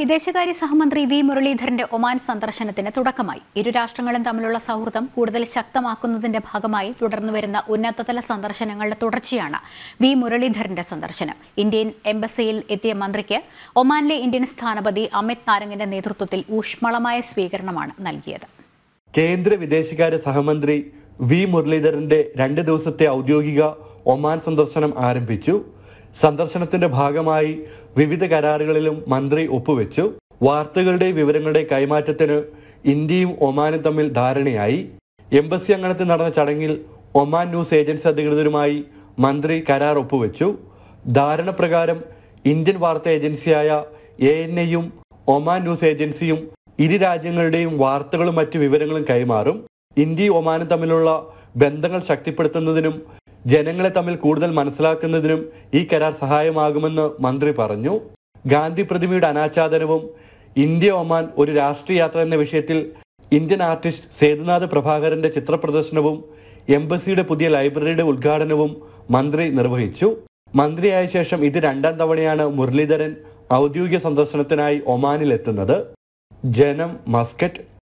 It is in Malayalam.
വിദേശകാര്യ സഹമന്ത്രി വി മുരളീധരന്റെ ഒമാൻ സന്ദർശനത്തിന് തുടക്കമായി ഇരു രാഷ്ട്രങ്ങളും തമ്മിലുള്ള സൗഹൃദം കൂടുതൽ ശക്തമാക്കുന്നതിന്റെ ഭാഗമായി തുടർന്നുവരുന്ന ഉന്നതതല സന്ദർശനങ്ങളുടെ തുടർച്ചയാണ് വി മുരളീധരന്റെ സന്ദർശനം ഇന്ത്യൻ എംബസിയിൽ എത്തിയ മന്ത്രിക്ക് ഒമാനിലെ ഇന്ത്യൻ സ്ഥാനപതി അമിത് നാരംഗിന്റെ നേതൃത്വത്തിൽ ഊഷ്മളമായ സ്വീകരണമാണ് നൽകിയത് കേന്ദ്ര വിദേശകാര്യ സഹമന്ത്രി വി മുരളീധരന്റെ രണ്ട് ദിവസത്തെ ഔദ്യോഗിക ഒമാൻ സന്ദർശനം ആരംഭിച്ചു സന്ദർശനത്തിന്റെ ഭാഗമായി വിവിധ കരാറുകളിലും മന്ത്രി ഒപ്പുവെച്ചു വാർത്തകളുടെ വിവരങ്ങളുടെ കൈമാറ്റത്തിന് ഇന്ത്യയും ഒമാനും തമ്മിൽ ധാരണയായി എംബസി അങ്കണത്തിൽ നടന്ന ചടങ്ങിൽ ഒമാൻ ന്യൂസ് ഏജൻസി അധികൃതരുമായി മന്ത്രി കരാർ ഒപ്പുവെച്ചു ധാരണ പ്രകാരം ഇന്ത്യൻ വാർത്താ ഏജൻസിയായ എ എൻ എയും ഒമാൻ ന്യൂസ് ഏജൻസിയും ഇരു രാജ്യങ്ങളുടെയും വാർത്തകളും മറ്റു വിവരങ്ങളും കൈമാറും ഇന്ത്യയും ഒമാനും തമ്മിലുള്ള ബന്ധങ്ങൾ ശക്തിപ്പെടുത്തുന്നതിനും ജനങ്ങളെ തമ്മിൽ കൂടുതൽ മനസ്സിലാക്കുന്നതിനും ഈ കരാർ സഹായമാകുമെന്ന് മന്ത്രി പറഞ്ഞു ഗാന്ധി പ്രതിമയുടെ അനാച്ഛാദനവും ഇന്ത്യ ഒമാൻ ഒരു രാഷ്ട്രീയ യാത്ര എന്ന വിഷയത്തിൽ ഇന്ത്യൻ ആർട്ടിസ്റ്റ് സേതുനാഥ് പ്രഭാകരന്റെ ചിത്രപ്രദർശനവും എംബസിയുടെ പുതിയ ലൈബ്രറിയുടെ ഉദ്ഘാടനവും മന്ത്രി നിർവഹിച്ചു മന്ത്രിയായ ശേഷം ഇത് രണ്ടാം തവണയാണ് മുരളീധരൻ ഔദ്യോഗിക സന്ദർശനത്തിനായി ഒമാനിൽ എത്തുന്നത് ജനം മസ്കറ്റ്